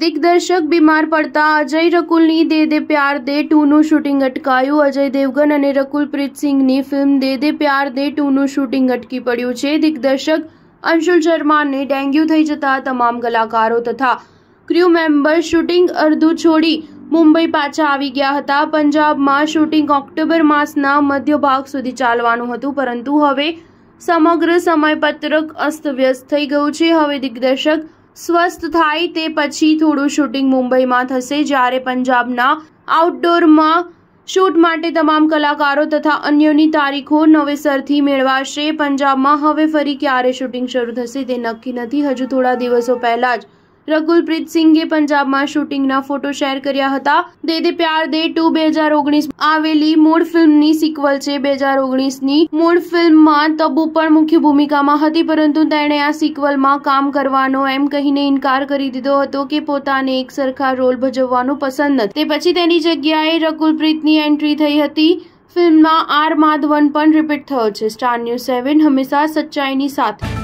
દિગ્દર્શક બીમાર પડતા અજય રકુલની દે દે પ્યાર દે ટુનું શૂટિંગ અટકાયું અજય દેવગન અને રકુલ પ્રીતસિંહની ફિલ્મ દે દે પ્યાર દે ટુનું શૂટિંગ અટકી પડ્યું છે દિગ્દર્શક અંશુલ શર્માને ડેન્ગ્યુ થઈ જતા તમામ કલાકારો તથા ક્રૂ મેમ્બર શૂટિંગ અડધું છોડી મુંબઈ પાછા આવી ગયા હતા પંજાબમાં શૂટિંગ ઓક્ટોબર માસના મધ્ય ભાગ સુધી ચાલવાનું હતું પરંતુ હવે સમગ્ર સમયપત્રક અસ્તવ્યસ્ત થઈ ગયું છે હવે દિગ્દર્શક સ્વસ્થ થાય તે પછી થોડું શૂટિંગ મુંબઈમાં થશે જ્યારે પંજાબના આઉટડોરમાં શૂટ માટે તમામ કલાકારો તથા અન્યોની તારીખો નવેસરથી મેળવાશે પંજાબમાં હવે ફરી ક્યારે શૂટિંગ શરૂ થશે તે નક્કી નથી હજુ થોડા દિવસો પહેલાં જ રકુલપ્રીત સિંઘે પંજાબમાં શૂટિંગના ફોટો શેર કર્યા હતા દે દે પ્યાર દે ટુ બે હજાર ઓગણીસ આવેલી મૂળ ફિલ્મની સિક્વલ છે બે હજાર ઓગણીસની મૂળ ફિલ્મમાં તબુ પણ મુખ્ય ભૂમિકામાં હતી પરંતુ તેણે આ સિક્વલમાં કામ કરવાનો એમ કહીને ઇનકાર કરી દીધો હતો કે પોતાને એક સરખા રોલ ભજવવાનું પસંદ નથી તે પછી તેની જગ્યાએ રકુલપ્રીતની એન્ટ્રી થઈ હતી ફિલ્મમાં આર માધવન પણ રિપીટ થયો છે સ્ટાર ન્યૂઝ સેવન હંમેશા સચ્ચાઈની સાથે